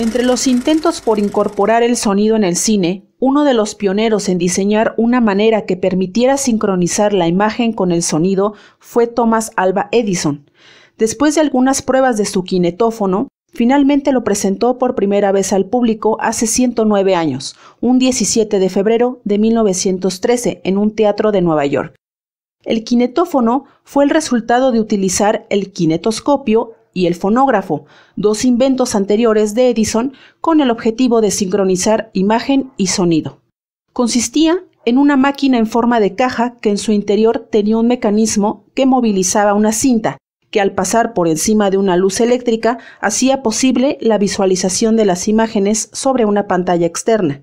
Entre los intentos por incorporar el sonido en el cine, uno de los pioneros en diseñar una manera que permitiera sincronizar la imagen con el sonido fue Thomas Alba Edison. Después de algunas pruebas de su kinetófono, finalmente lo presentó por primera vez al público hace 109 años, un 17 de febrero de 1913, en un teatro de Nueva York. El kinetófono fue el resultado de utilizar el kinetoscopio y el fonógrafo, dos inventos anteriores de Edison con el objetivo de sincronizar imagen y sonido. Consistía en una máquina en forma de caja que en su interior tenía un mecanismo que movilizaba una cinta, que al pasar por encima de una luz eléctrica hacía posible la visualización de las imágenes sobre una pantalla externa.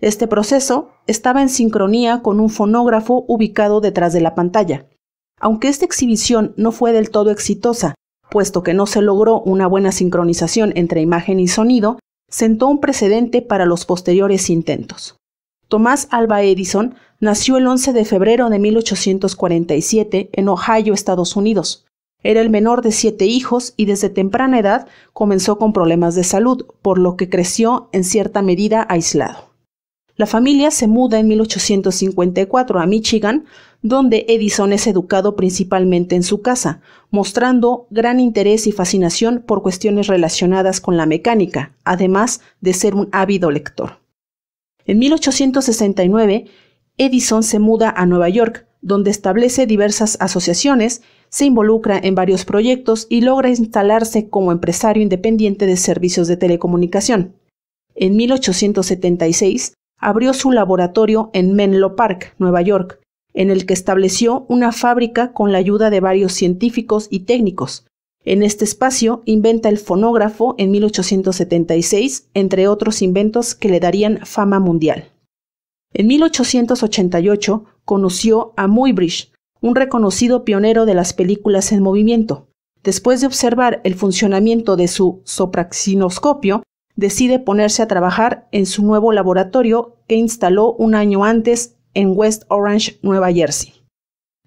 Este proceso estaba en sincronía con un fonógrafo ubicado detrás de la pantalla. Aunque esta exhibición no fue del todo exitosa, puesto que no se logró una buena sincronización entre imagen y sonido, sentó un precedente para los posteriores intentos. Tomás Alba Edison nació el 11 de febrero de 1847 en Ohio, Estados Unidos. Era el menor de siete hijos y desde temprana edad comenzó con problemas de salud, por lo que creció en cierta medida aislado. La familia se muda en 1854 a Michigan, donde Edison es educado principalmente en su casa, mostrando gran interés y fascinación por cuestiones relacionadas con la mecánica, además de ser un ávido lector. En 1869, Edison se muda a Nueva York, donde establece diversas asociaciones, se involucra en varios proyectos y logra instalarse como empresario independiente de servicios de telecomunicación. En 1876 abrió su laboratorio en Menlo Park, Nueva York, en el que estableció una fábrica con la ayuda de varios científicos y técnicos. En este espacio inventa el fonógrafo en 1876, entre otros inventos que le darían fama mundial. En 1888 conoció a Muybridge, un reconocido pionero de las películas en movimiento. Después de observar el funcionamiento de su sopraxinoscopio, decide ponerse a trabajar en su nuevo laboratorio que instaló un año antes en West Orange, Nueva Jersey.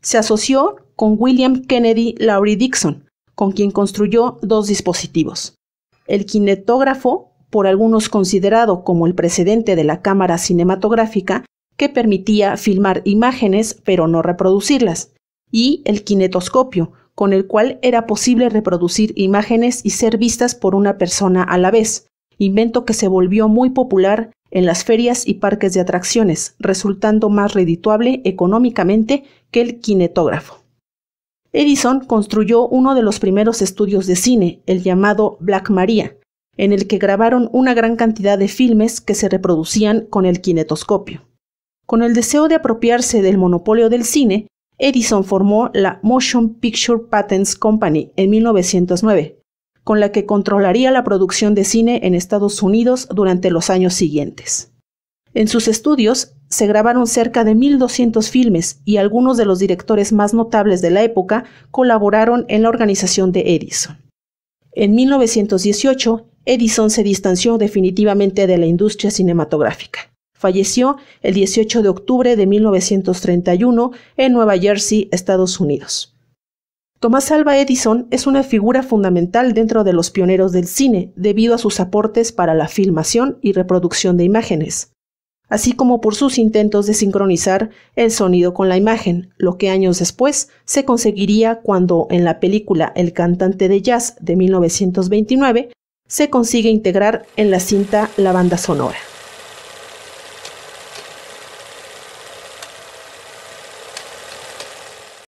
Se asoció con William Kennedy Laurie Dixon, con quien construyó dos dispositivos. El kinetógrafo, por algunos considerado como el precedente de la cámara cinematográfica, que permitía filmar imágenes pero no reproducirlas, y el kinetoscopio, con el cual era posible reproducir imágenes y ser vistas por una persona a la vez, invento que se volvió muy popular en las ferias y parques de atracciones, resultando más redituable económicamente que el kinetógrafo. Edison construyó uno de los primeros estudios de cine, el llamado Black Maria, en el que grabaron una gran cantidad de filmes que se reproducían con el kinetoscopio. Con el deseo de apropiarse del monopolio del cine, Edison formó la Motion Picture Patents Company en 1909, con la que controlaría la producción de cine en Estados Unidos durante los años siguientes. En sus estudios se grabaron cerca de 1.200 filmes y algunos de los directores más notables de la época colaboraron en la organización de Edison. En 1918, Edison se distanció definitivamente de la industria cinematográfica. Falleció el 18 de octubre de 1931 en Nueva Jersey, Estados Unidos. Tomás Alva Edison es una figura fundamental dentro de los pioneros del cine debido a sus aportes para la filmación y reproducción de imágenes, así como por sus intentos de sincronizar el sonido con la imagen, lo que años después se conseguiría cuando en la película El cantante de jazz de 1929 se consigue integrar en la cinta la banda sonora.